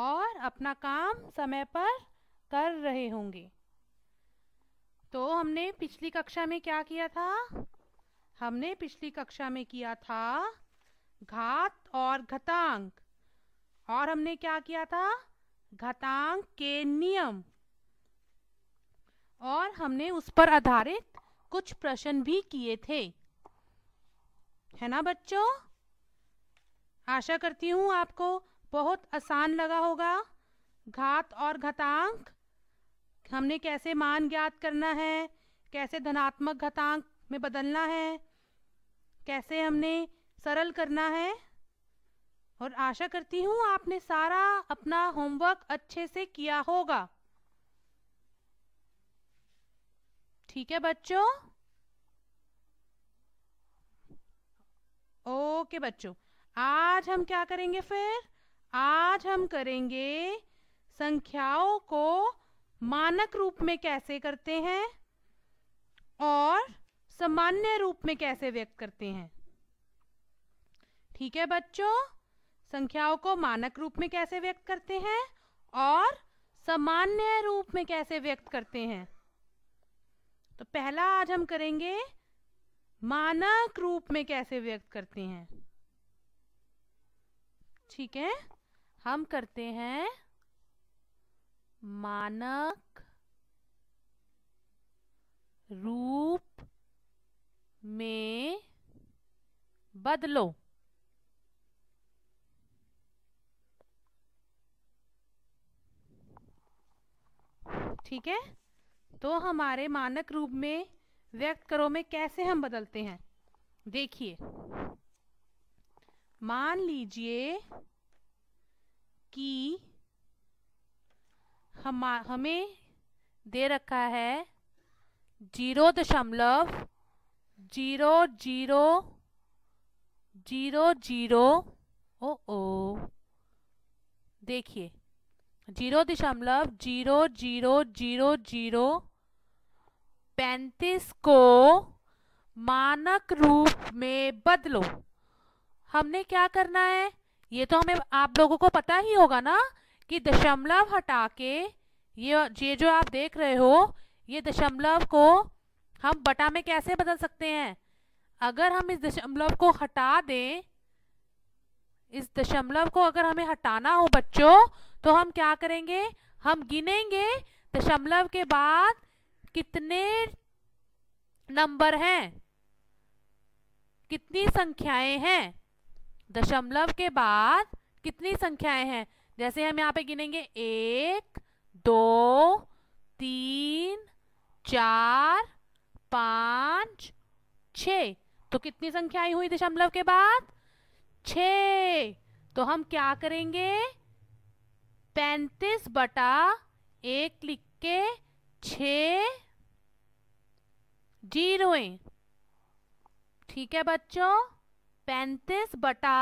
और अपना काम समय पर कर रहे होंगे तो हमने पिछली कक्षा में क्या किया था हमने पिछली कक्षा में किया था घात और घतांक और हमने क्या किया था घतांक के नियम और हमने उस पर आधारित कुछ प्रश्न भी किए थे है ना बच्चों आशा करती हूँ आपको बहुत आसान लगा होगा घात और घतांक हमने कैसे मान ज्ञात करना है कैसे धनात्मक घतांक में बदलना है कैसे हमने सरल करना है और आशा करती हूँ आपने सारा अपना होमवर्क अच्छे से किया होगा ठीक है बच्चों ओके बच्चों आज हम क्या करेंगे फिर आज हम करेंगे संख्याओं को मानक रूप में कैसे करते हैं और सामान्य रूप में कैसे व्यक्त करते हैं ठीक है बच्चों संख्याओं को मानक रूप में कैसे व्यक्त करते हैं और सामान्य रूप में कैसे व्यक्त करते हैं तो पहला आज हम करेंगे मानक रूप में कैसे व्यक्त करते हैं ठीक है हम करते हैं मानक रूप में बदलो ठीक है तो हमारे मानक रूप में व्यक्त करो में कैसे हम बदलते हैं देखिए मान लीजिए कि हम हमें दे रखा है जीरो दशमलव जीरो जीरो जीरो जीरो ओ ओ देखिए जीरो दशमलव जीरो जीरो जीरो जीरो पैंतीस को मानक रूप में बदलो हमने क्या करना है ये तो हमें आप लोगों को पता ही होगा ना कि दशमलव हटा के ये ये जो आप देख रहे हो ये दशमलव को हम बटा में कैसे बदल सकते हैं अगर हम इस दशमलव को हटा दें इस दशमलव को अगर हमें हटाना हो बच्चों तो हम क्या करेंगे हम गिनेंगे दशमलव के बाद कितने नंबर हैं कितनी संख्याएं हैं दशमलव के बाद कितनी संख्याएं हैं जैसे हम यहाँ पे गिनेंगे एक दो तीन चार पाँच छ तो कितनी संख्याएं हुई दशमलव के बाद छ तो हम क्या करेंगे पैंतीस बटा एक लिख के छ जीरो ठीक है बच्चों पैंतीस बटा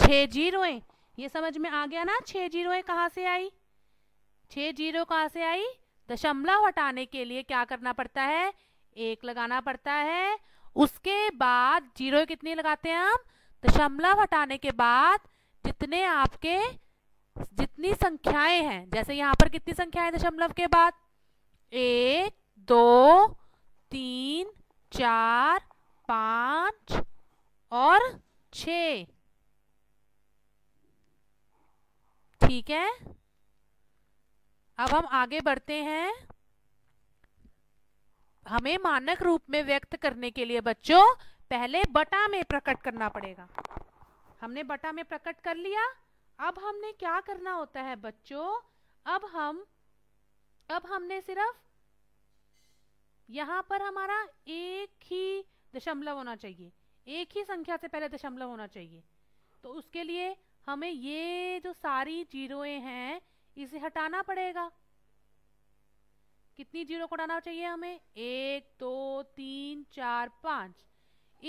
छः जीरोएं ये समझ में आ गया ना छः जीरोएं कहाँ से आई छः जीरो कहाँ से आई दशमलव हटाने के लिए क्या करना पड़ता है एक लगाना पड़ता है उसके बाद जीरो कितनी लगाते हैं हम दशमलव हटाने के बाद जितने आपके जितनी संख्याएं हैं जैसे यहाँ पर कितनी संख्याएं दशमलव के बाद एक दो तीन चार पाँच और छ ठीक है अब हम आगे बढ़ते हैं हमें मानक रूप में व्यक्त करने के लिए बच्चों पहले बटा में प्रकट करना पड़ेगा हमने बटा में प्रकट कर लिया अब हमने क्या करना होता है बच्चों अब हम अब हमने सिर्फ यहां पर हमारा एक ही दशमलव होना चाहिए एक ही संख्या से पहले दशमलव होना चाहिए तो उसके लिए हमें ये जो सारी जीरो हैं इसे हटाना पड़ेगा कितनी जीरो को हटाना चाहिए हमें एक दो तीन चार पाँच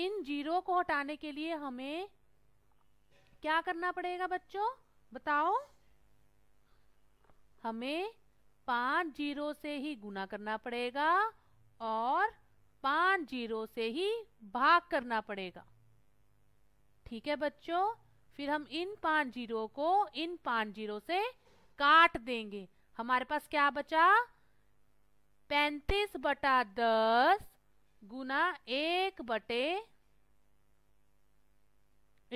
इन जीरो को हटाने के लिए हमें क्या करना पड़ेगा बच्चों बताओ हमें पांच जीरो से ही गुना करना पड़ेगा और पांच जीरो से ही भाग करना पड़ेगा ठीक है बच्चों फिर हम इन पांच जीरो को इन पांच जीरो से काट देंगे हमारे पास क्या बचा पैंतीस बटा दस गुना एक बटे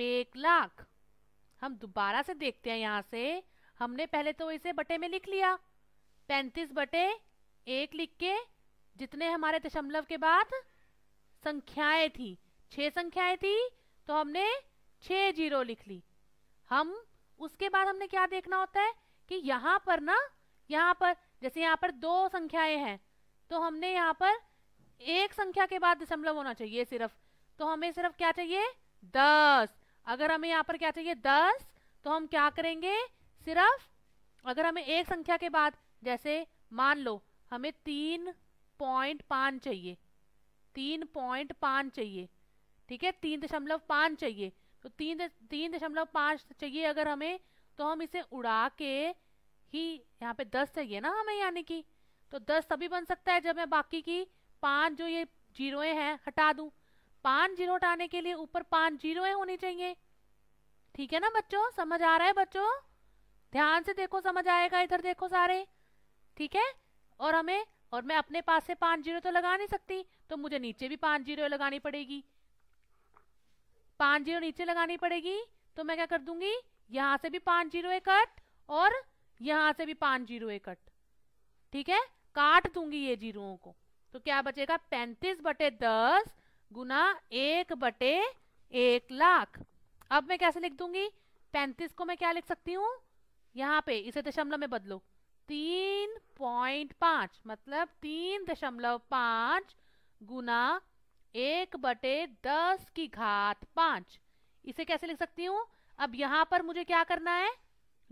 एक लाख हम दोबारा से देखते हैं यहां से हमने पहले तो इसे बटे में लिख लिया पैंतीस बटे एक लिख के जितने हमारे दशमलव के बाद संख्याएं थी छह संख्याएं थी तो हमने छह जीरो लिख ली हम उसके बाद हमने क्या देखना होता है कि यहाँ पर ना यहाँ पर जैसे यहाँ पर दो संख्याएं हैं तो हमने यहाँ पर एक संख्या के बाद दशमलव होना चाहिए सिर्फ तो हमें सिर्फ क्या चाहिए दस अगर हमें यहाँ पर क्या चाहिए दस तो हम क्या करेंगे सिर्फ अगर हमें एक संख्या के बाद जैसे मान लो हमें तीन पॉइंट पाँच चाहिए तीन पॉइंट पाँच चाहिए ठीक है तीन दशमलव पाँच चाहिए तो तीन तीन दशमलव पाँच चाहिए अगर हमें तो हम इसे उड़ा के ही यहाँ पे दस चाहिए ना हमें यानी कि तो दस तभी बन सकता है जब मैं बाकी की पाँच जो ये जीरोए हैं हटा दूँ पाँच जीरो हटाने के लिए ऊपर पाँच जीरोए होनी चाहिए ठीक है ना बच्चों समझ आ रहा है बच्चों ध्यान से देखो समझ आएगा इधर देखो सारे ठीक है और हमें और मैं अपने पास से पांच जीरो तो लगा नहीं सकती तो मुझे नीचे भी पांच जीरो लगानी पड़ेगी पाँच जीरो नीचे लगानी पड़ेगी तो मैं क्या कर दूंगी यहाँ से भी पांच जीरो कट और यहां से भी पांच जीरो ए कट ठीक है काट दूंगी ये जीरोओं को तो क्या बचेगा पैंतीस बटे दस गुना एक बटे एक लाख अब मैं कैसे लिख दूंगी पैंतीस को मैं क्या लिख सकती हूँ यहाँ पे इसे दशमलव में बदलो तीन पॉइंट पांच मतलब तीन दशमलव पांच गुना एक बटे दस की घात पांच इसे कैसे लिख सकती हूँ अब यहाँ पर मुझे क्या करना है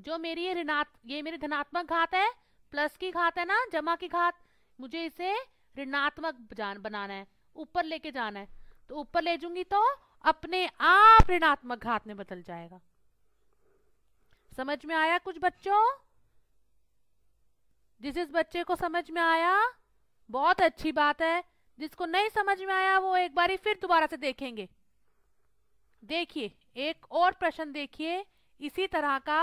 जो मेरी ये ऋणात ये मेरी धनात्मक घात है प्लस की घात है ना जमा की घात मुझे इसे ऋणात्मक जान बनाना है ऊपर लेके जाना है तो ऊपर ले जूंगी तो अपने आप ऋणात्मक घात में बदल जाएगा समझ में आया कुछ बच्चों जिस जिस बच्चे को समझ में आया बहुत अच्छी बात है जिसको नहीं समझ में आया वो एक बार फिर दोबारा से देखेंगे देखिए एक और प्रश्न देखिए इसी तरह का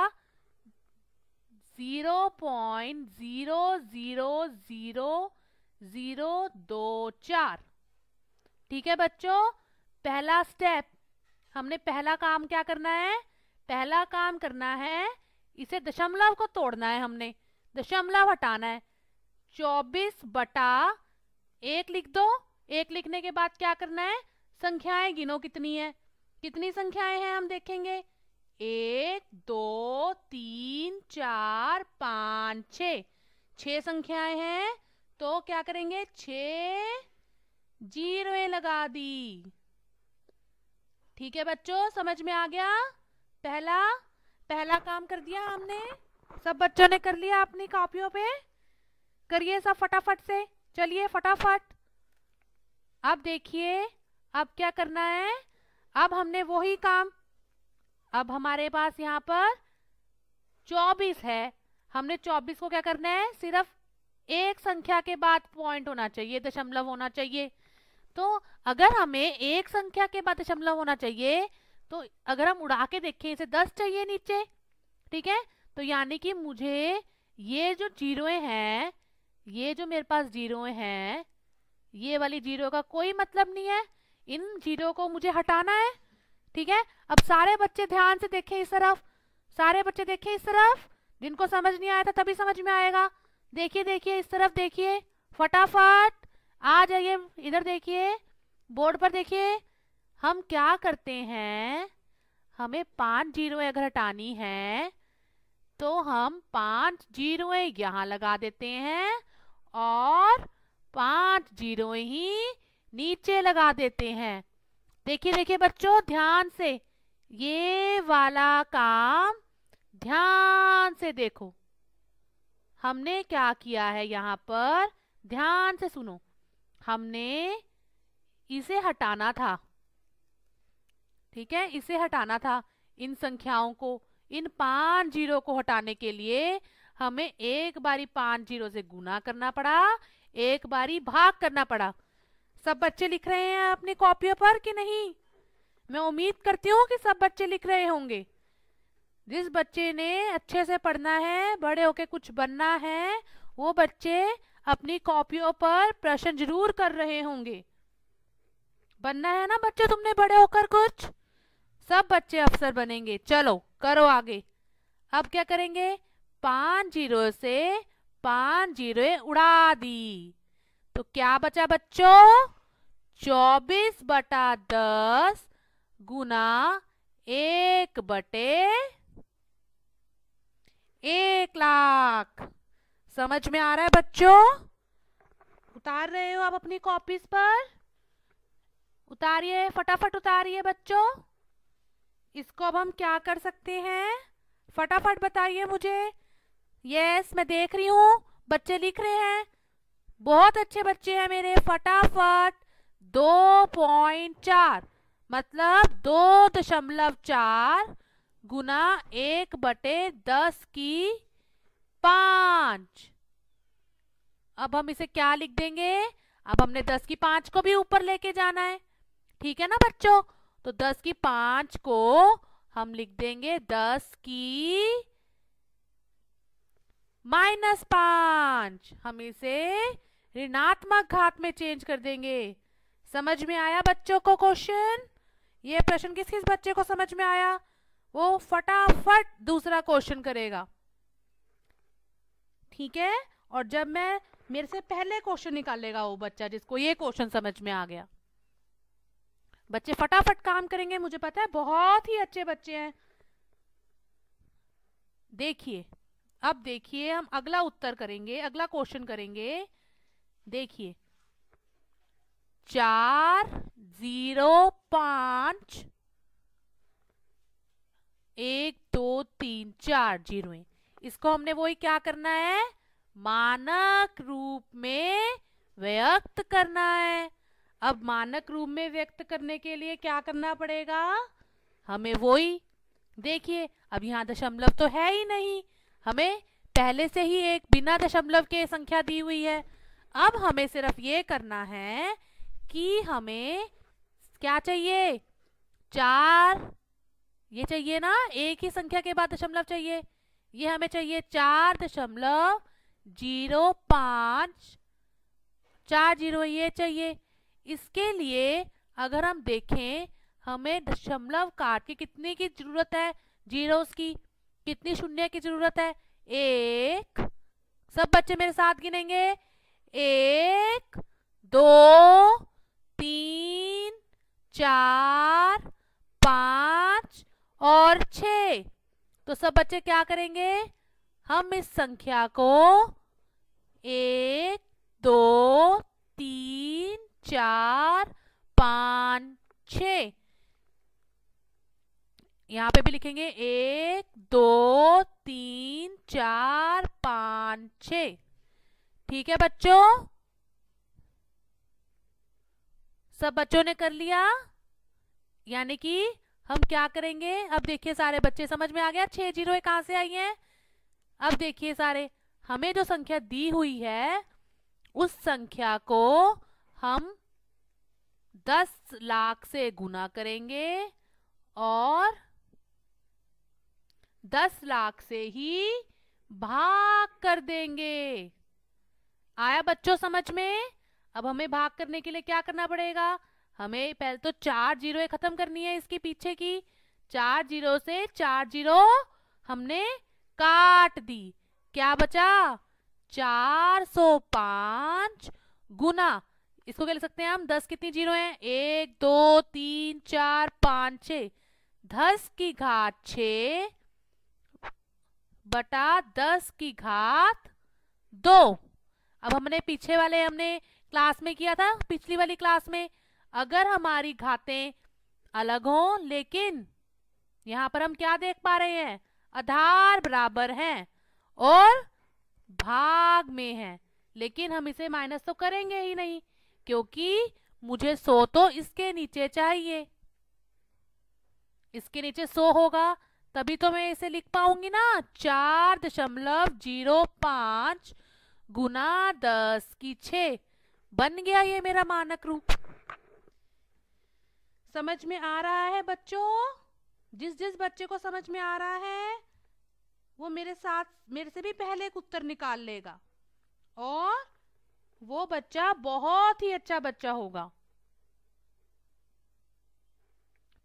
zero point zero zero zero zero दो चार ठीक है बच्चों पहला स्टेप हमने पहला काम क्या करना है पहला काम करना है इसे दशमलव को तोड़ना है हमने दशमलव हटाना है चौबीस बटा एक लिख दो एक लिखने के बाद क्या करना है संख्याएं गिनो कितनी है कितनी संख्याएं हैं हम देखेंगे एक दो तीन चार पाँच छ संख्याएं हैं तो क्या करेंगे छ जीरो लगा दी ठीक है बच्चों समझ में आ गया पहला पहला काम कर दिया हमने सब बच्चों ने कर लिया अपनी कॉपियों पे करिए सब फटाफट से चलिए फटाफट अब देखिए अब क्या करना है अब हमने वही काम अब हमारे पास यहाँ पर चौबीस है हमने चौबीस को क्या करना है सिर्फ एक संख्या के बाद पॉइंट होना चाहिए दशमलव होना चाहिए तो अगर हमें एक संख्या के बाद दशमलव होना चाहिए तो अगर हम उड़ा के देखें इसे दस चाहिए नीचे ठीक है तो यानी कि मुझे ये जो जीरोएं हैं ये जो मेरे पास जीरोएं हैं ये वाली जीरो का कोई मतलब नहीं है इन जीरो को मुझे हटाना है ठीक है अब सारे बच्चे ध्यान से देखें इस तरफ सारे बच्चे देखें इस तरफ जिनको समझ नहीं आया था तभी समझ में आएगा देखिए देखिए इस तरफ देखिए फटाफट आ जाइए इधर देखिए बोर्ड पर देखिए हम क्या करते हैं हमें पांच जीरो अगर हटानी है तो हम पांच जीरो यहाँ लगा देते हैं और पांच जीरो ही नीचे लगा देते हैं देखिए देखिए बच्चों ध्यान से ये वाला काम ध्यान से देखो हमने क्या किया है यहाँ पर ध्यान से सुनो हमने इसे हटाना था ठीक है इसे हटाना था इन संख्याओं को इन पांच जीरो को हटाने के लिए हमें एक बारी पांच जीरो से गुना करना पड़ा एक बारी भाग करना पड़ा सब बच्चे लिख रहे हैं अपनी कॉपियों पर कि नहीं मैं उम्मीद करती हूँ कि सब बच्चे लिख रहे होंगे जिस बच्चे ने अच्छे से पढ़ना है बड़े होके कुछ बनना है वो बच्चे अपनी कॉपियों पर प्रश्न जरूर कर रहे होंगे बनना है ना बच्चे तुमने बड़े होकर कुछ सब बच्चे अफसर बनेंगे चलो करो आगे अब क्या करेंगे पांच जीरो से पांच जीरो उड़ा दी तो क्या बचा बच्चों चौबीस बटा दस गुना एक बटे एक लाख समझ में आ रहा है बच्चों उतार रहे हो आप अपनी कॉपीज पर उतारिए फटाफट उतारिए बच्चों इसको अब हम क्या कर सकते हैं फटाफट बताइए मुझे यस मैं देख रही हूँ बच्चे लिख रहे हैं बहुत अच्छे बच्चे हैं मेरे फटाफट दो पॉइंट चार मतलब दो दशमलव चार गुना एक बटे दस की पांच अब हम इसे क्या लिख देंगे अब हमने दस की पांच को भी ऊपर लेके जाना है ठीक है ना बच्चों तो दस की पांच को हम लिख देंगे दस की माइनस पांच हम इसे ऋणात्मक घात में चेंज कर देंगे समझ में आया बच्चों को क्वेश्चन ये प्रश्न किस किस बच्चे को समझ में आया वो फटाफट दूसरा क्वेश्चन करेगा ठीक है और जब मैं मेरे से पहले क्वेश्चन निकालेगा वो बच्चा जिसको ये क्वेश्चन समझ में आ गया बच्चे फटाफट काम करेंगे मुझे पता है बहुत ही अच्छे बच्चे हैं देखिए अब देखिए हम अगला उत्तर करेंगे अगला क्वेश्चन करेंगे देखिए चार जीरो पांच एक दो तीन चार जीरो इसको हमने वही क्या करना है मानक रूप में व्यक्त करना है अब मानक रूप में व्यक्त करने के लिए क्या करना पड़ेगा हमें वो ही देखिए अब यहाँ दशमलव तो है ही नहीं हमें पहले से ही एक बिना दशमलव के संख्या दी हुई है अब हमें सिर्फ ये करना है कि हमें क्या चाहिए चार ये चाहिए ना एक ही संख्या के बाद दशमलव चाहिए ये हमें चाहिए चार दशमलव जीरो पाँच चार जीरो ये चाहिए इसके लिए अगर हम देखें हमें दशमलव काट के कितने की जरूरत है जीरोस की कितनी शून्य की जरूरत है एक सब बच्चे मेरे साथ गिनेंगे एक दो तीन चार पाँच और छ तो सब बच्चे क्या करेंगे हम इस संख्या को एक दो तीन चार पाँच छ यहाँ पे भी लिखेंगे एक दो तीन चार पाँच छ ठीक है बच्चों सब बच्चों ने कर लिया यानी कि हम क्या करेंगे अब देखिए सारे बच्चे समझ में आ गया छह जीरो कहाँ से आई हैं अब देखिए सारे हमें जो संख्या दी हुई है उस संख्या को हम दस लाख से गुना करेंगे और दस लाख से ही भाग कर देंगे आया बच्चों समझ में अब हमें भाग करने के लिए क्या करना पड़ेगा हमें पहले तो चार जीरो खत्म करनी है इसके पीछे की चार जीरो से चार जीरो हमने काट दी क्या बचा चार सौ पांच गुना इसको क्या लिख सकते हैं हम दस कितनी जीरो हैं एक दो तीन चार पाँच छ दस की घात छ बटा दस की घात दो अब हमने पीछे वाले हमने क्लास में किया था पिछली वाली क्लास में अगर हमारी घातें अलग हों लेकिन यहाँ पर हम क्या देख पा रहे हैं आधार बराबर हैं और भाग में हैं लेकिन हम इसे माइनस तो करेंगे ही नहीं क्योंकि मुझे सो तो इसके नीचे चाहिए इसके नीचे सो होगा तभी तो मैं इसे लिख पाऊंगी ना चार दशमलव जीरो पांच गुना दस की छ बन गया ये मेरा मानक रूप समझ में आ रहा है बच्चों जिस जिस बच्चे को समझ में आ रहा है वो मेरे साथ मेरे से भी पहले एक उत्तर निकाल लेगा और वो बच्चा बहुत ही अच्छा बच्चा होगा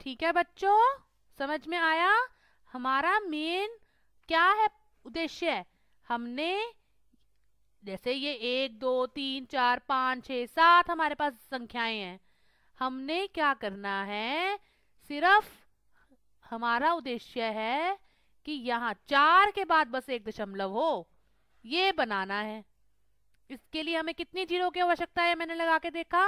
ठीक है बच्चों समझ में आया हमारा मेन क्या है उद्देश्य हमने जैसे ये एक दो तीन चार पाँच छ सात हमारे पास संख्याएं हैं हमने क्या करना है सिर्फ हमारा उद्देश्य है कि यहाँ चार के बाद बस एक दशमलव हो ये बनाना है इसके लिए हमें कितनी जीरो की आवश्यकता है मैंने लगा के देखा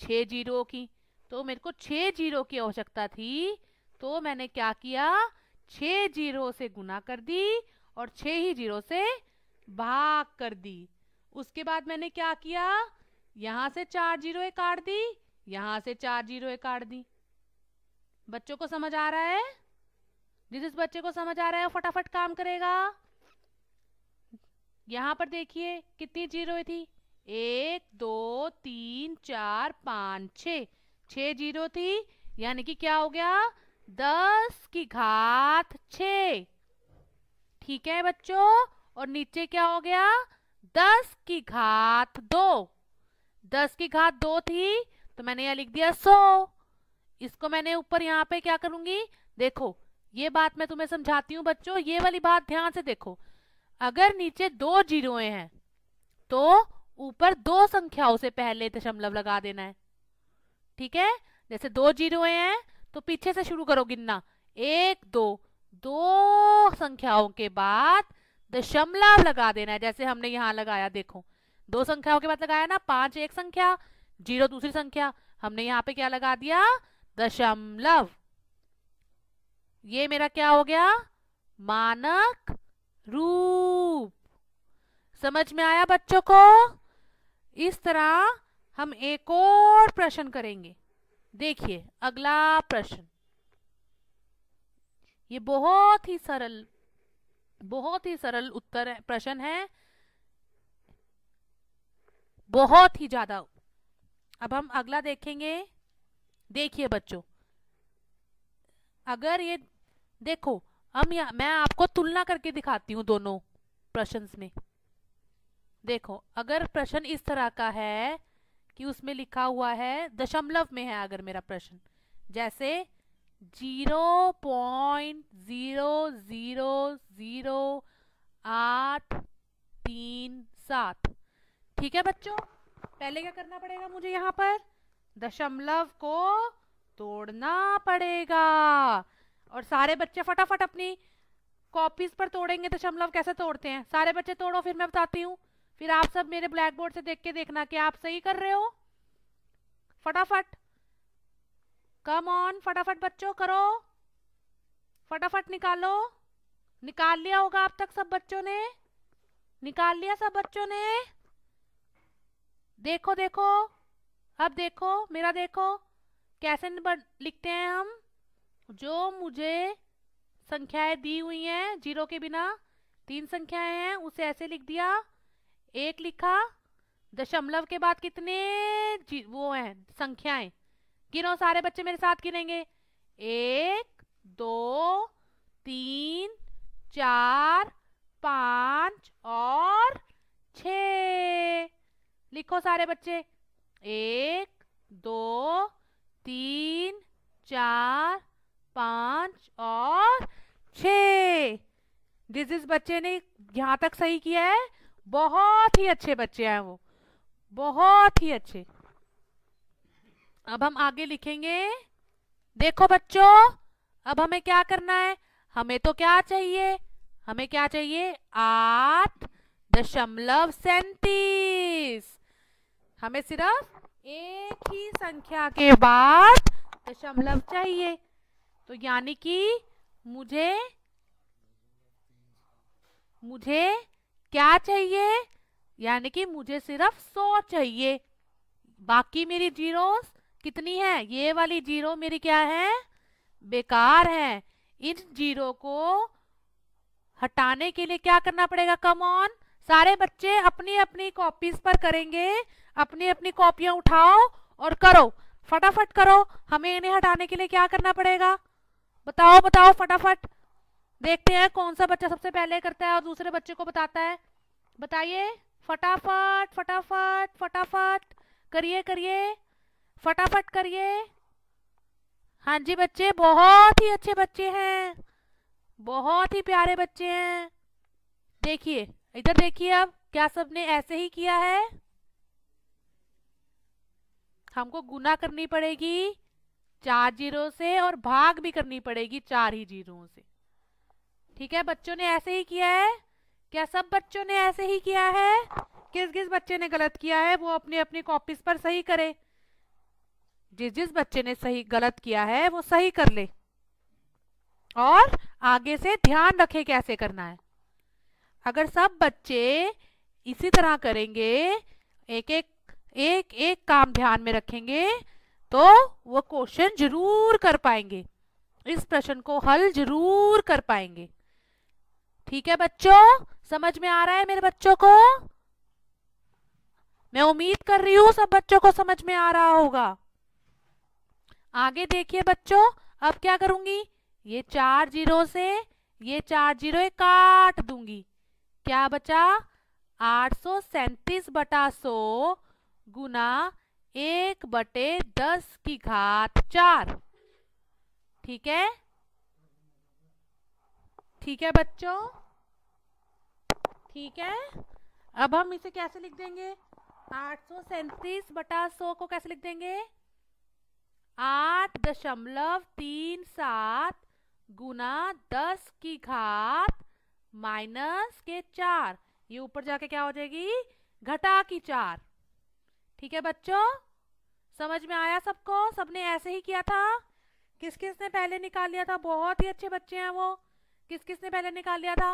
छ जीरो की तो मेरे को छह जीरो की आवश्यकता थी तो मैंने क्या किया छः जीरो से गुना कर दी और छ ही जीरो से भाग कर दी उसके बाद मैंने क्या किया यहां से चार जीरो एक काट दी यहां से चार जीरो एक काट दी बच्चों को समझ आ रहा है जिस जिस बच्चे को समझ आ रहा है फटाफट काम करेगा यहाँ पर देखिए कितनी जीरो थी एक दो तीन चार पाँच छ छ जीरो थी यानी कि क्या हो गया दस की घात छ ठीक है बच्चों और नीचे क्या हो गया दस की घात दो दस की घात दो थी तो मैंने यहाँ लिख दिया सो इसको मैंने ऊपर यहाँ पे क्या करूंगी देखो ये बात मैं तुम्हें समझाती हूँ बच्चों ये वाली बात ध्यान से देखो अगर नीचे दो जीरो हैं तो ऊपर दो संख्याओं से पहले दशमलव लगा देना है ठीक है जैसे दो जीरो हैं तो पीछे से शुरू करो गिनना एक दो दो संख्याओं के बाद दशमलव लगा देना है जैसे हमने यहाँ लगाया देखो दो संख्याओं के बाद लगाया ना पांच एक संख्या जीरो दूसरी संख्या हमने यहाँ पे क्या लगा दिया दशमलव ये मेरा क्या हो गया मानक रूप समझ में आया बच्चों को इस तरह हम एक और प्रश्न करेंगे देखिए अगला प्रश्न ये बहुत ही सरल बहुत ही सरल उत्तर प्रश्न है बहुत ही ज्यादा अब हम अगला देखेंगे देखिए बच्चों अगर ये देखो हम यहाँ मैं आपको तुलना करके दिखाती हूँ दोनों प्रश्न में देखो अगर प्रश्न इस तरह का है कि उसमें लिखा हुआ है दशमलव में है अगर मेरा प्रश्न जैसे zero point zero zero zero आठ तीन सात ठीक है बच्चों पहले क्या करना पड़ेगा मुझे यहाँ पर दशमलव को तोड़ना पड़ेगा और सारे बच्चे फटाफट अपनी कॉपीज पर तोड़ेंगे तो दशमलव कैसे तोड़ते हैं सारे बच्चे तोड़ो फिर मैं बताती हूँ फिर आप सब मेरे ब्लैक बोर्ड से देख के देखना कि आप सही कर रहे हो फटाफट कम ऑन फटाफट बच्चों करो फटाफट निकालो निकाल लिया होगा आप तक सब बच्चों ने निकाल लिया सब बच्चों ने देखो देखो अब देखो मेरा देखो कैसे लिखते हैं हम जो मुझे संख्याएं दी हुई हैं जीरो के बिना तीन संख्याएं हैं उसे ऐसे लिख दिया एक लिखा दशमलव के बाद कितने वो हैं संख्याएं गिनो सारे बच्चे मेरे साथ गिनेंगे एक दो तीन चार पाँच और छ लिखो सारे बच्चे एक दो तीन चार पाँच और छ जिस जिस बच्चे ने यहाँ तक सही किया है बहुत ही अच्छे बच्चे हैं वो बहुत ही अच्छे अब हम आगे लिखेंगे देखो बच्चों अब हमें क्या करना है हमें तो क्या चाहिए हमें क्या चाहिए आठ दशमलव सैतीस हमें सिर्फ एक ही संख्या के बाद दशमलव चाहिए तो यानी कि मुझे मुझे क्या चाहिए यानी कि मुझे सिर्फ सौ चाहिए बाकी मेरी जीरो कितनी है ये वाली जीरो मेरी क्या है बेकार है इन जीरो को हटाने के लिए क्या करना पड़ेगा कम ऑन सारे बच्चे अपनी अपनी कॉपीज पर करेंगे अपनी अपनी कॉपियां उठाओ और करो फटाफट करो हमें इन्हें हटाने के लिए क्या करना पड़ेगा बताओ बताओ फटाफट देखते हैं कौन सा बच्चा सबसे पहले करता है और दूसरे बच्चे को बताता है बताइए फटाफट फटाफट फटाफट करिए करिए फटाफट करिए हाँ जी बच्चे बहुत ही अच्छे बच्चे हैं बहुत ही प्यारे बच्चे हैं देखिए इधर देखिए अब क्या सबने ऐसे ही किया है हमको गुना करनी पड़ेगी चार जीरो से और भाग भी करनी पड़ेगी चार ही जीरो से ठीक है बच्चों ने ऐसे ही किया है क्या सब बच्चों ने ऐसे ही किया है किस किस बच्चे ने गलत किया है वो अपने अपने कॉपीज पर सही करे जिस जिस बच्चे ने सही गलत किया है वो सही कर ले और आगे से ध्यान रखे कैसे करना है अगर सब बच्चे इसी तरह करेंगे एक एक एक एक काम ध्यान में रखेंगे तो वो क्वेश्चन जरूर कर पाएंगे इस प्रश्न को हल जरूर कर पाएंगे ठीक है बच्चों समझ में आ रहा है मेरे बच्चों को मैं उम्मीद कर रही हूं सब बच्चों को समझ में आ रहा होगा आगे देखिए बच्चों अब क्या करूंगी ये चार जीरो से ये चार जीरो काट दूंगी क्या बचा आठ सौ सैंतीस बटा सो गुना एक बटे दस की घात चार ठीक है ठीक है बच्चों ठीक है अब हम इसे कैसे लिख देंगे आठ सौ सैंतीस बटा सौ को कैसे लिख देंगे आठ दशमलव तीन सात गुना दस की घात माइनस के चार ये ऊपर जाके क्या हो जाएगी घटा की चार ठीक है बच्चों समझ में आया सबको सबने ऐसे ही किया था किस किस ने पहले निकाल लिया था बहुत ही अच्छे बच्चे हैं वो किस किस ने पहले निकाल लिया था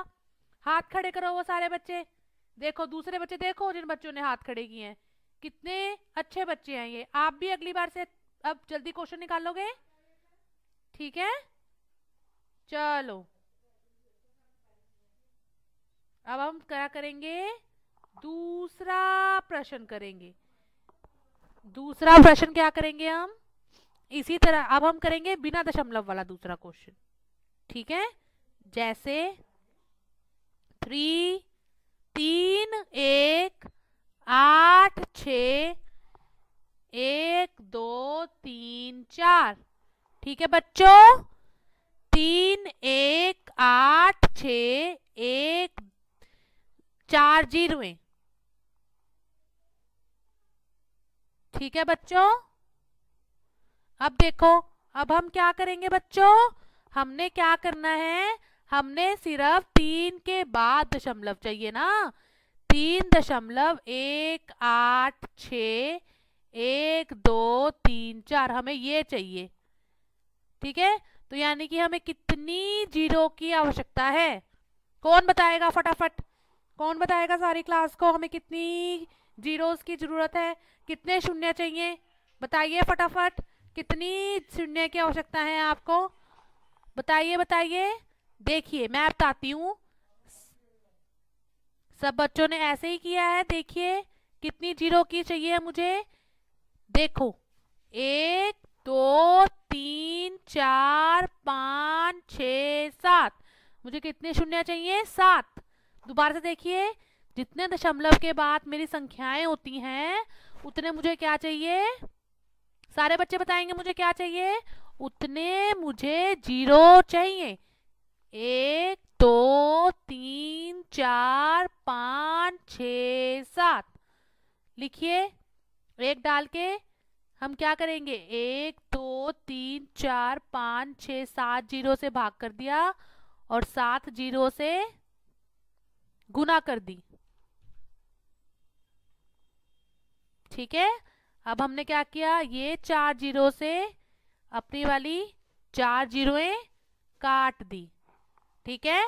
हाथ खड़े करो वो सारे बच्चे देखो दूसरे बच्चे देखो जिन बच्चों ने हाथ खड़े किए हैं कितने अच्छे बच्चे हैं ये आप भी अगली बार से अब जल्दी क्वेश्चन निकालोगे ठीक है चलो अब हम क्या करेंगे दूसरा प्रश्न करेंगे दूसरा प्रश्न क्या करेंगे हम इसी तरह अब हम करेंगे बिना दशमलव वाला दूसरा क्वेश्चन ठीक है जैसे थ्री तीन एक आठ छ एक दो तीन चार ठीक है बच्चों तीन एक आठ छ एक चार जीरो ठीक है बच्चों अब देखो अब हम क्या करेंगे बच्चों हमने क्या करना है हमने सिर्फ तीन के बाद दशमलव चाहिए ना तीन दशमलव एक आठ छ एक दो तीन चार हमें ये चाहिए ठीक है तो यानी कि हमें कितनी जीरो की आवश्यकता है कौन बताएगा फटाफट कौन बताएगा सारी क्लास को हमें कितनी जीरोस की ज़रूरत है कितने शून्य चाहिए बताइए फटाफट कितनी शून्य की आवश्यकता है आपको बताइए बताइए देखिए मैं बताती हूँ सब बच्चों ने ऐसे ही किया है देखिए कितनी जीरो की चाहिए मुझे देखो एक दो तीन चार पाँच छ सात मुझे कितने शून्य चाहिए सात दोबारा से देखिए जितने दशमलव के बाद मेरी संख्याएं होती हैं उतने मुझे क्या चाहिए सारे बच्चे बताएंगे मुझे क्या चाहिए उतने मुझे जीरो चाहिए एक दो तीन चार पाँच छ सात लिखिए एक डाल के हम क्या करेंगे एक दो तीन चार पाँच छ सात जीरो से भाग कर दिया और सात जीरो से गुना कर दी ठीक है अब हमने क्या किया ये चार जीरो से अपनी वाली चार जीरोएं काट दी ठीक है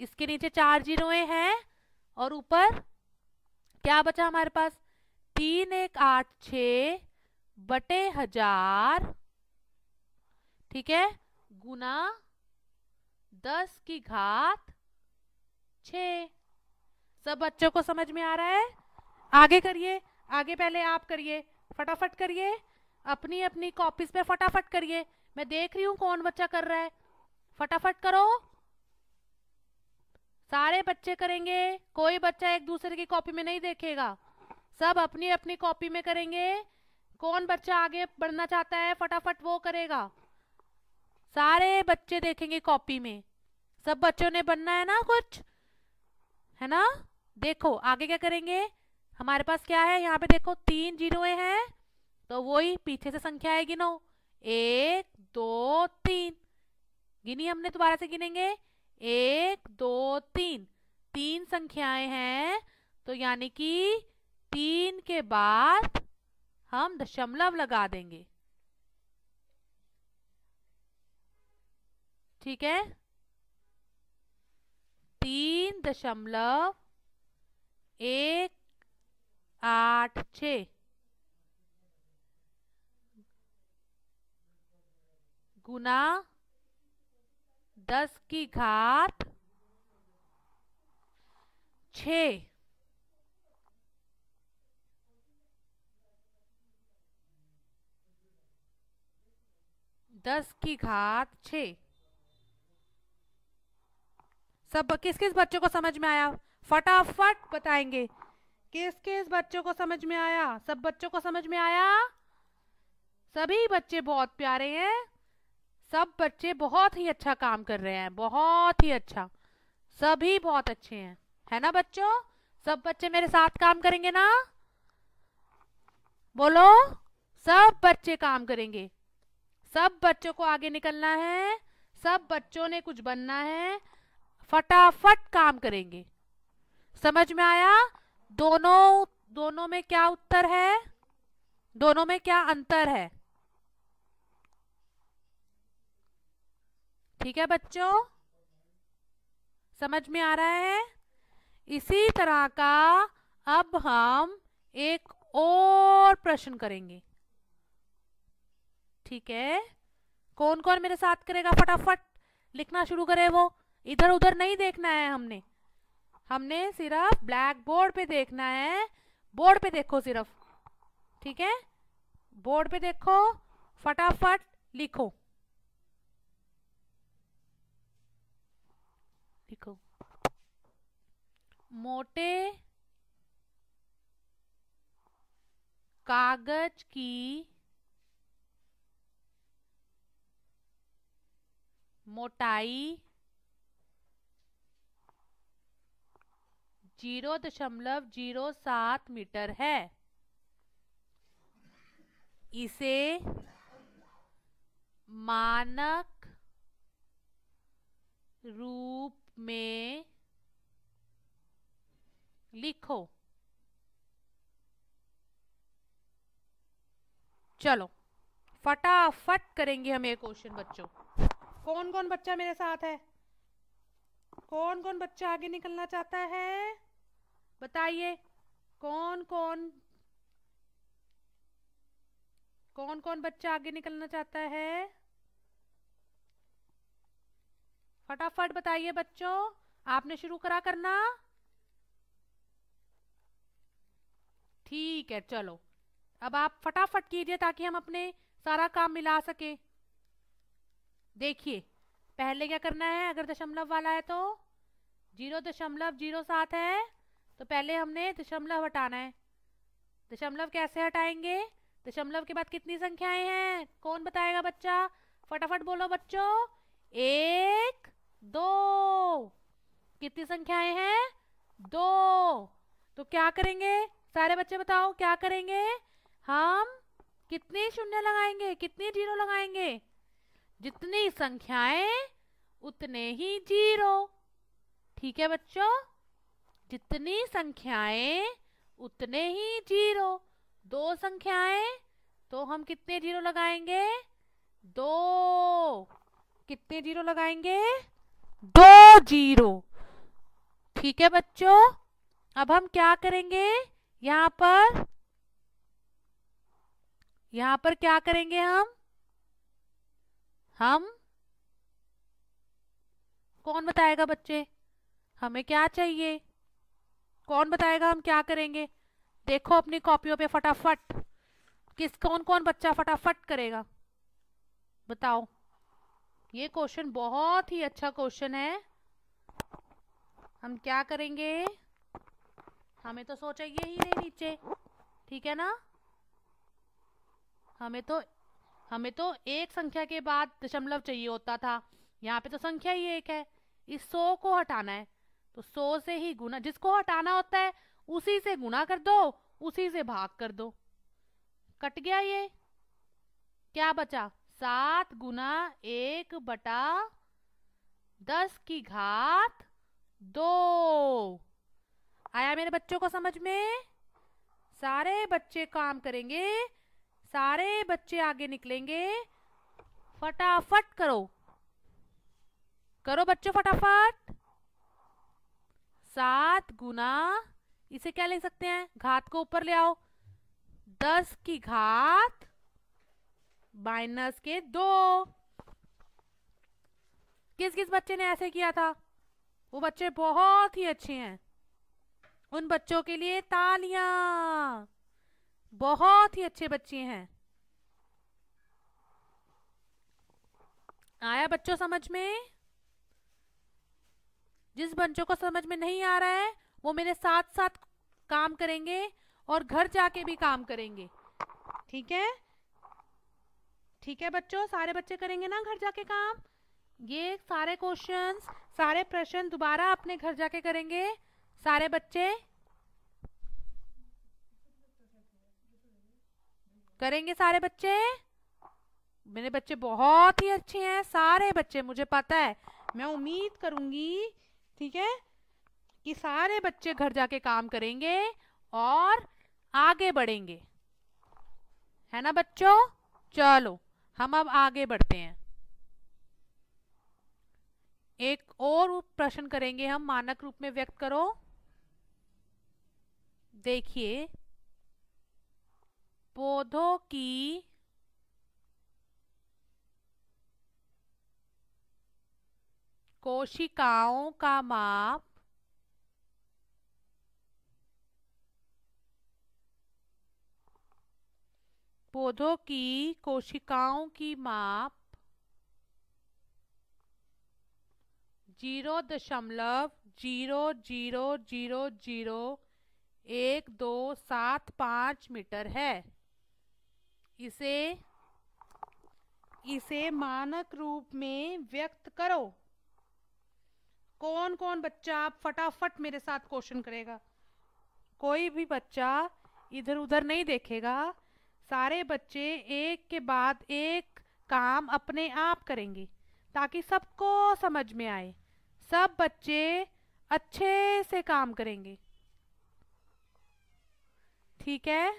इसके नीचे चार जीरोएं हैं और ऊपर क्या बचा हमारे पास तीन एक आठ छ बटे हजार ठीक है गुना दस की घात छ सब बच्चों को समझ में आ रहा है आगे करिए आगे पहले आप करिए फटाफट करिए अपनी अपनी कॉपीज पे फटाफट करिए मैं देख रही हूँ कौन बच्चा कर रहा है फटाफट करो सारे बच्चे करेंगे कोई बच्चा एक दूसरे की कॉपी में नहीं देखेगा सब अपनी अपनी कॉपी में करेंगे कौन बच्चा आगे बढ़ना चाहता है फटाफट वो करेगा सारे बच्चे देखेंगे कॉपी में सब बच्चों ने बनना है ना कुछ है ना देखो आगे क्या करेंगे हमारे पास क्या है यहाँ पे देखो तीन जीरो हैं तो वही पीछे से संख्या है गिनो एक दो तीन गिनी हमने दोबारा से गिनेंगे एक दो तीन तीन संख्याएं हैं तो यानी कि तीन के बाद हम दशमलव लगा देंगे ठीक है तीन दशमलव एक आठ छ गुना दस की घात छ दस की घात छ सब किस किस बच्चों को समझ में आया फटाफट बताएंगे किस किस बच्चों को समझ में आया सब बच्चों को समझ में आया सभी बच्चे बहुत प्यारे हैं सब बच्चे बहुत ही अच्छा काम कर रहे हैं बहुत ही अच्छा सभी बहुत अच्छे हैं है ना बच्चों सब बच्चे मेरे साथ काम करेंगे ना बोलो सब बच्चे काम करेंगे सब बच्चों को आगे निकलना है सब बच्चों ने कुछ बनना है फटाफट काम करेंगे समझ में आया दोनों दोनों में क्या उत्तर है दोनों में क्या अंतर है ठीक है बच्चों समझ में आ रहा है इसी तरह का अब हम एक और प्रश्न करेंगे ठीक है कौन कौन मेरे साथ करेगा फटाफट लिखना शुरू करे वो इधर उधर नहीं देखना है हमने हमने सिर्फ ब्लैक बोर्ड पे देखना है बोर्ड पे देखो सिर्फ ठीक है बोर्ड पे देखो फटाफट लिखो लिखो मोटे कागज की मोटाई जीरो दशमलव जीरो सात मीटर है इसे मानक रूप में लिखो चलो फटाफट करेंगे हम ये क्वेश्चन बच्चों कौन कौन बच्चा मेरे साथ है कौन कौन बच्चा आगे निकलना चाहता है बताइए कौन कौन कौन कौन बच्चा आगे निकलना चाहता है फटाफट बताइए बच्चों आपने शुरू करा करना ठीक है चलो अब आप फटाफट कीजिए ताकि हम अपने सारा काम मिला सके देखिए पहले क्या करना है अगर दशमलव वाला है तो जीरो दशमलव जीरो सात है तो पहले हमने दशमलव हटाना है दशमलव कैसे हटाएंगे दशमलव के बाद कितनी संख्याएं हैं कौन बताएगा बच्चा फटाफट बोलो बच्चों एक दो कितनी संख्याएं हैं दो तो क्या करेंगे सारे बच्चे बताओ क्या करेंगे हम कितने शून्य लगाएंगे कितने जीरो लगाएंगे जितनी संख्याएं उतने ही जीरो ठीक है बच्चों जितनी संख्याएं उतने ही जीरो दो संख्याएं तो हम कितने जीरो लगाएंगे दो कितने जीरो लगाएंगे दो जीरो ठीक है बच्चों अब हम क्या करेंगे यहाँ पर यहाँ पर क्या करेंगे हम हम कौन बताएगा बच्चे हमें क्या चाहिए कौन बताएगा हम क्या करेंगे देखो अपनी कॉपियों पे फटाफट किस कौन कौन बच्चा फटाफट करेगा बताओ ये क्वेश्चन बहुत ही अच्छा क्वेश्चन है हम क्या करेंगे हमें तो सोचा ये ही नहीं नीचे ठीक है ना हमें तो हमें तो एक संख्या के बाद दशमलव चाहिए होता था यहाँ पे तो संख्या ही एक है इस सौ को हटाना है तो सौ से ही गुना जिसको हटाना होता है उसी से गुना कर दो उसी से भाग कर दो कट गया ये क्या बचा सात गुना एक बटा दस की घात दो आया मेरे बच्चों को समझ में सारे बच्चे काम करेंगे सारे बच्चे आगे निकलेंगे फटाफट करो करो बच्चों फटाफट सात गुना इसे क्या ले सकते हैं घात को ऊपर ले आओ दस की घात माइनस के दो किस किस बच्चे ने ऐसे किया था वो बच्चे बहुत ही अच्छे हैं उन बच्चों के लिए तालियां बहुत ही अच्छे बच्चे हैं आया बच्चों समझ में जिस बच्चों को समझ में नहीं आ रहा है वो मेरे साथ साथ काम करेंगे और घर जाके भी काम करेंगे ठीक है ठीक है बच्चों सारे बच्चे करेंगे ना घर जाके काम ये सारे क्वेश्चंस सारे प्रश्न दोबारा अपने घर जाके करेंगे सारे बच्चे करेंगे सारे बच्चे मेरे बच्चे बहुत ही अच्छे हैं सारे बच्चे मुझे पता है मैं उम्मीद करूंगी ठीक है कि सारे बच्चे घर जाके काम करेंगे और आगे बढ़ेंगे है ना बच्चों चलो हम अब आगे बढ़ते हैं एक और प्रश्न करेंगे हम मानक रूप में व्यक्त करो देखिए पौधों की कोशिकाओं का माप पौधों की कोशिकाओं की माप जीरो दशमलव जीरो जीरो जीरो जीरो एक दो सात पाँच मीटर है इसे इसे मानक रूप में व्यक्त करो कौन कौन बच्चा आप फटाफट मेरे साथ क्वेश्चन करेगा कोई भी बच्चा इधर उधर नहीं देखेगा सारे बच्चे एक के बाद एक काम अपने आप करेंगे ताकि सबको समझ में आए सब बच्चे अच्छे से काम करेंगे ठीक है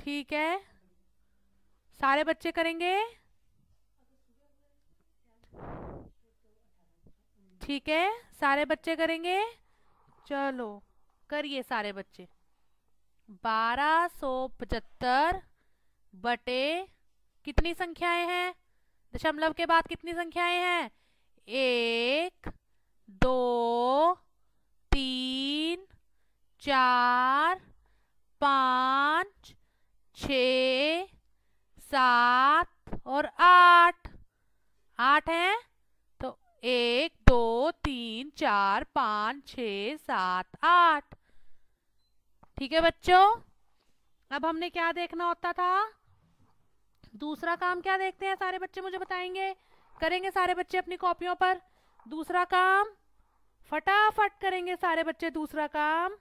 ठीक है सारे बच्चे करेंगे ठीक है सारे बच्चे करेंगे चलो करिए सारे बच्चे बारह सौ पचहत्तर बटे कितनी संख्याएं हैं दशमलव के बाद कितनी संख्याएं हैं एक दो तीन चार पाँच छ सात और आठ आठ हैं एक दो तीन चार पाँच छ सात आठ ठीक है बच्चों अब हमने क्या देखना होता था दूसरा काम क्या देखते हैं सारे बच्चे मुझे बताएंगे करेंगे सारे बच्चे अपनी कॉपियों पर दूसरा काम फटाफट करेंगे सारे बच्चे दूसरा काम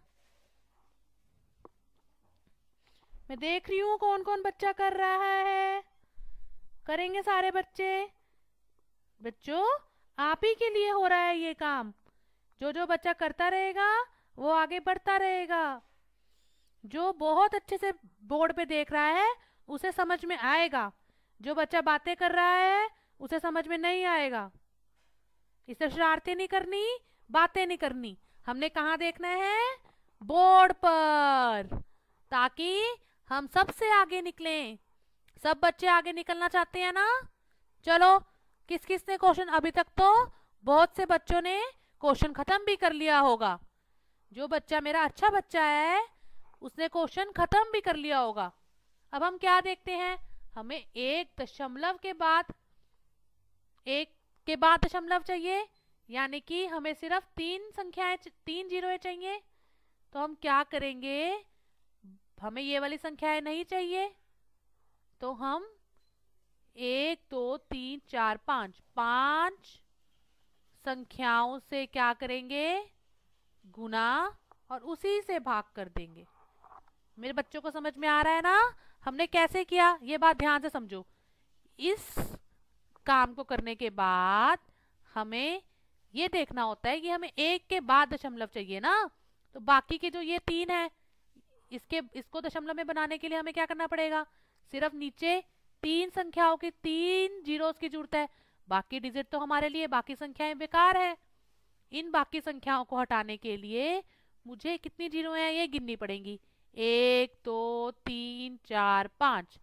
मैं देख रही हूँ कौन कौन बच्चा कर रहा है करेंगे सारे बच्चे बच्चों आप ही के लिए हो रहा है ये काम जो जो बच्चा करता रहेगा वो आगे बढ़ता रहेगा जो बहुत अच्छे से बोर्ड पे देख रहा है उसे समझ में आएगा जो बच्चा बातें कर रहा है उसे समझ में नहीं आएगा इसे शरारतें नहीं करनी बातें नहीं करनी हमने कहा देखना है बोर्ड पर ताकि हम सबसे आगे निकलें सब बच्चे आगे निकलना चाहते हैं ना चलो किस किस ने क्वेश्चन अभी तक तो बहुत से बच्चों ने क्वेश्चन खत्म भी कर लिया होगा जो बच्चा मेरा अच्छा बच्चा है उसने क्वेश्चन खत्म भी कर लिया होगा अब हम क्या देखते हैं हमें एक दशमलव के बाद एक के बाद दशमलव चाहिए यानी कि हमें सिर्फ तीन संख्याएं तीन जीरो चाहिए तो हम क्या करेंगे हमें ये वाली संख्याएं नहीं चाहिए तो हम एक दो तीन चार पांच पांच संख्याओं से क्या करेंगे गुना और उसी से भाग कर देंगे मेरे बच्चों को समझ में आ रहा है ना हमने कैसे किया ये बात ध्यान से समझो इस काम को करने के बाद हमें ये देखना होता है कि हमें एक के बाद दशमलव चाहिए ना तो बाकी के जो ये तीन है इसके इसको दशमलव में बनाने के लिए हमें क्या करना पड़ेगा सिर्फ नीचे तीन संख्याओं के तीन जीरोस की जरूरत है बाकी डिजिट तो हमारे लिए बाकी संख्याएं बेकार है इन बाकी संख्याओं को हटाने के लिए मुझे कितनी जीरो हैं ये गिननी पड़ेंगी एक दो तीन चार पाँच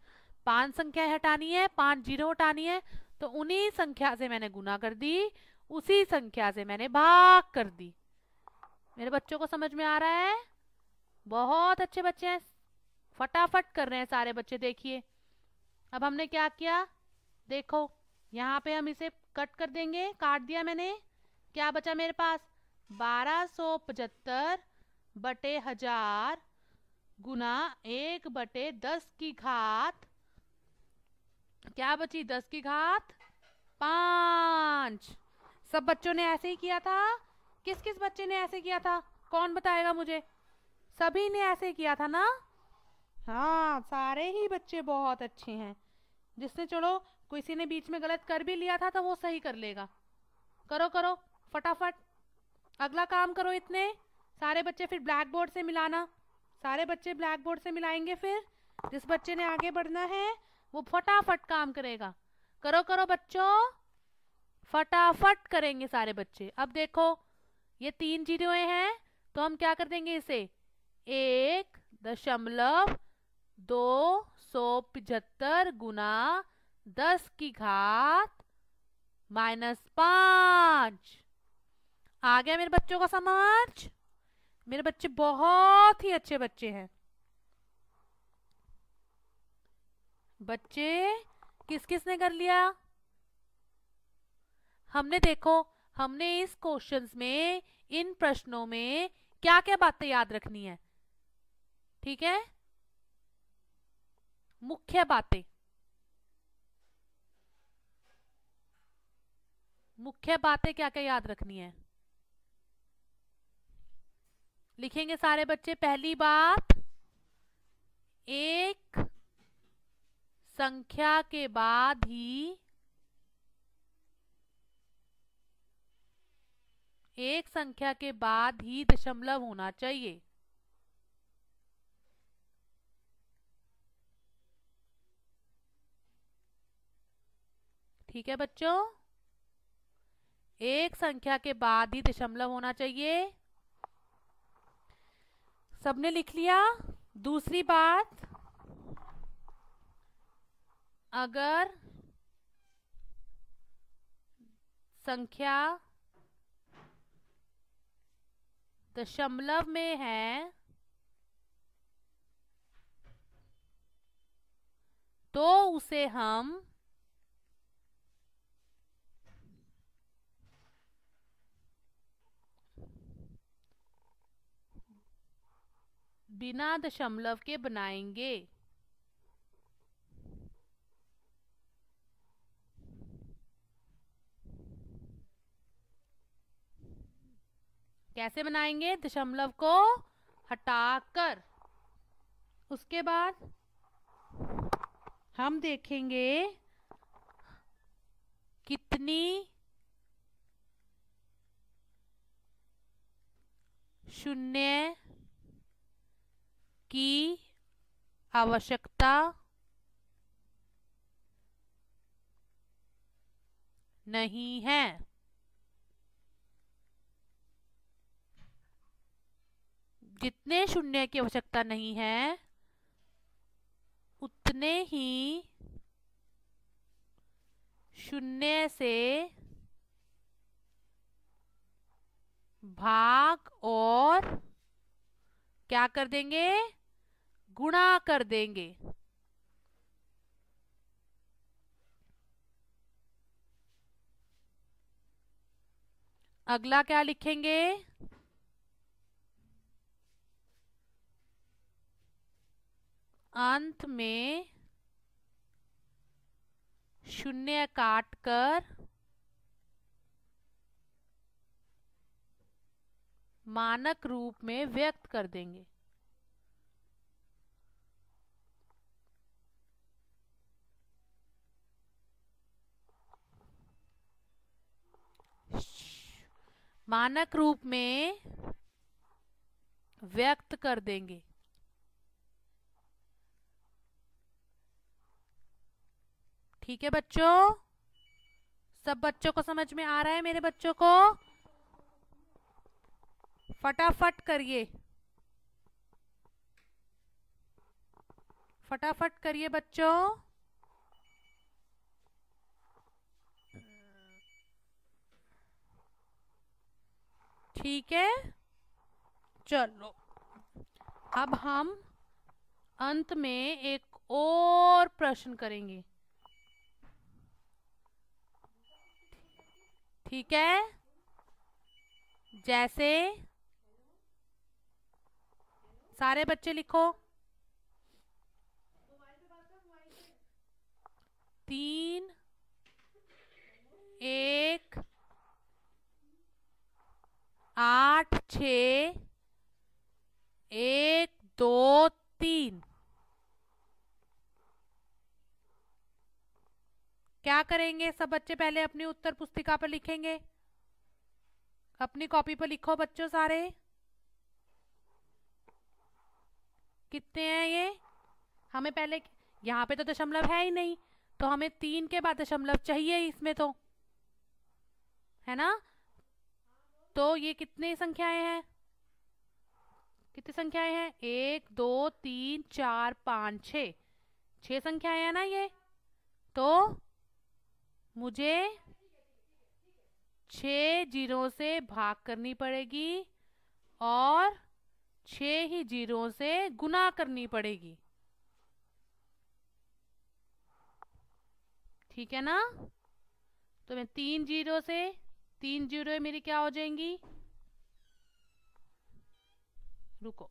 पांच संख्याएं हटानी है पांच जीरो हटानी है तो उन्हीं संख्या से मैंने गुना कर दी उसी संख्या से मैंने भाग कर दी मेरे बच्चों को समझ में आ रहा है बहुत अच्छे बच्चे हैं फटाफट कर रहे हैं सारे बच्चे देखिए अब हमने क्या किया देखो यहाँ पे हम इसे कट कर देंगे काट दिया मैंने क्या बचा मेरे पास बारह सौ पचहत्तर बटे हजार गुना एक बटे दस की घात क्या बची दस की घात पांच सब बच्चों ने ऐसे ही किया था किस किस बच्चे ने ऐसे किया था कौन बताएगा मुझे सभी ने ऐसे किया था ना हाँ सारे ही बच्चे बहुत अच्छे हैं जिसने चलो किसी ने बीच में गलत कर भी लिया था तो वो सही कर लेगा करो करो फटाफट अगला काम करो इतने सारे बच्चे फिर ब्लैक बोर्ड से मिलाना सारे बच्चे ब्लैक बोर्ड से मिलाएंगे फिर जिस बच्चे ने आगे बढ़ना है वो फटाफट काम करेगा करो करो बच्चों फटाफट करेंगे सारे बच्चे अब देखो ये तीन चीजें हैं तो हम क्या कर देंगे इसे एक दशमलव दो सौ पिछहत्तर गुना दस की घात माइनस पांच आ गया मेरे बच्चों का समझ मेरे बच्चे बहुत ही अच्छे बच्चे हैं बच्चे किस किस ने कर लिया हमने देखो हमने इस क्वेश्चंस में इन प्रश्नों में क्या क्या बातें याद रखनी है ठीक है मुख्य बातें मुख्य बातें क्या क्या याद रखनी है लिखेंगे सारे बच्चे पहली बात एक संख्या के बाद ही एक संख्या के बाद ही दशमलव होना चाहिए ठीक है बच्चों एक संख्या के बाद ही दशमलव होना चाहिए सबने लिख लिया दूसरी बात अगर संख्या दशमलव में है तो उसे हम बिना दशमलव के बनाएंगे कैसे बनाएंगे दशमलव को हटाकर उसके बाद हम देखेंगे कितनी शून्य की आवश्यकता नहीं है जितने शून्य की आवश्यकता नहीं है उतने ही शून्य से भाग और क्या कर देंगे गुणा कर देंगे अगला क्या लिखेंगे अंत में शून्य काट कर मानक रूप में व्यक्त कर देंगे मानक रूप में व्यक्त कर देंगे ठीक है बच्चों सब बच्चों को समझ में आ रहा है मेरे बच्चों को फटाफट करिए फटाफट करिए बच्चों ठीक है चलो अब हम अंत में एक और प्रश्न करेंगे ठीक है जैसे सारे बच्चे लिखो तीन छ एक दो तीन क्या करेंगे सब बच्चे पहले अपनी उत्तर पुस्तिका पर लिखेंगे अपनी कॉपी पर लिखो बच्चों सारे कितने हैं ये हमें पहले यहाँ पे तो दशमलव है ही नहीं तो हमें तीन के बाद दशमलव चाहिए इसमें तो है ना तो ये कितने संख्याएं हैं कितनी संख्याएं हैं एक दो तीन चार पाँच छ छः संख्याएं हैं ना ये तो मुझे छ जीरो से भाग करनी पड़ेगी और छ ही जीरो से गुना करनी पड़ेगी ठीक है ना तो मैं तीन जीरो से तीन जीरो मेरी क्या हो जाएंगी रुको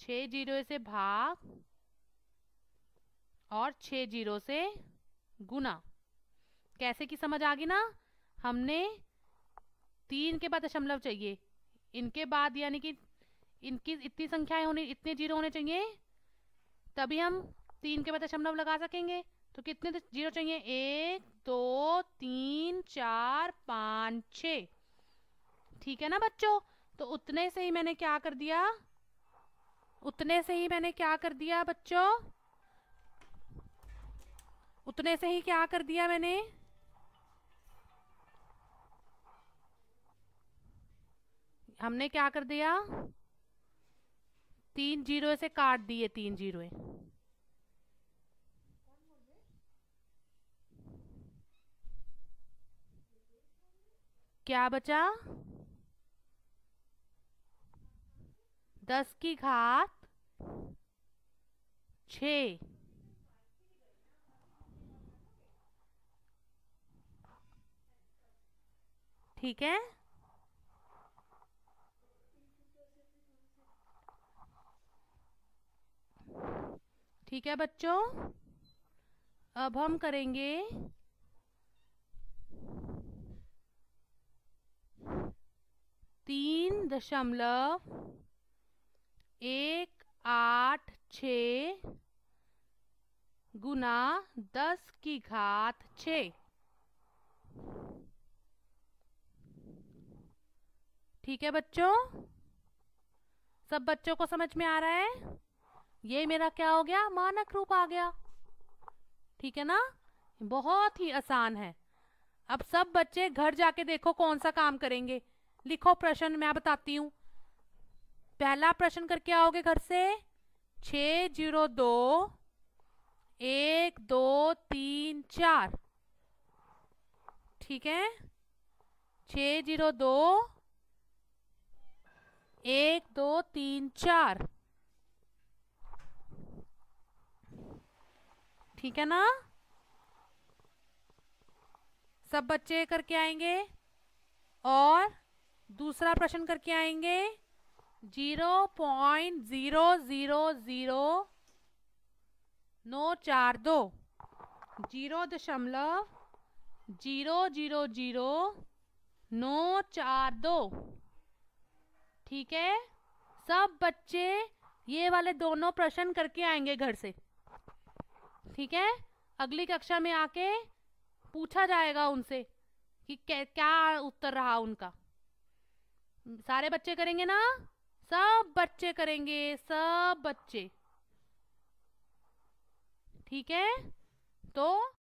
छ जीरो से भाग और छ जीरो से गुना कैसे की समझ आ गई ना हमने तीन के बाद दशमलव चाहिए इनके बाद यानी कि इनकी इतनी संख्याएं होनी इतने जीरो होने चाहिए तभी हम तीन के बाद दशमलव लगा सकेंगे तो कितने जीरो चाहिए एक दो तीन चार पाँच छ ठीक है ना बच्चों तो उतने से ही मैंने क्या कर दिया उतने से ही मैंने क्या कर दिया बच्चों उतने से ही क्या कर दिया मैंने हमने क्या कर दिया तीन जीरो से काट दिए तीन जीरो क्या बचा दस की घात छ ठीक है ठीक है बच्चों अब हम करेंगे तीन दशमलव एक आठ छ गुना दस की घात छ ठीक है बच्चों सब बच्चों को समझ में आ रहा है ये मेरा क्या हो गया मानक रूप आ गया ठीक है ना बहुत ही आसान है अब सब बच्चे घर जाके देखो कौन सा काम करेंगे लिखो प्रश्न मैं बताती हूँ पहला प्रश्न करके आओगे घर से छ जीरो दो एक दो तीन चार ठीक है छ जीरो दो एक दो तीन चार ठीक है ना सब बच्चे करके आएंगे और दूसरा प्रश्न करके आएंगे zero point zero zero zero नौ चार दो जीरो दशमलव जीरो जीरो जीरो नौ चार दो ठीक है सब बच्चे ये वाले दोनों प्रश्न करके आएंगे घर से ठीक है अगली कक्षा में आके पूछा जाएगा उनसे कि क्या उत्तर रहा उनका सारे बच्चे करेंगे ना सब बच्चे करेंगे सब बच्चे ठीक है तो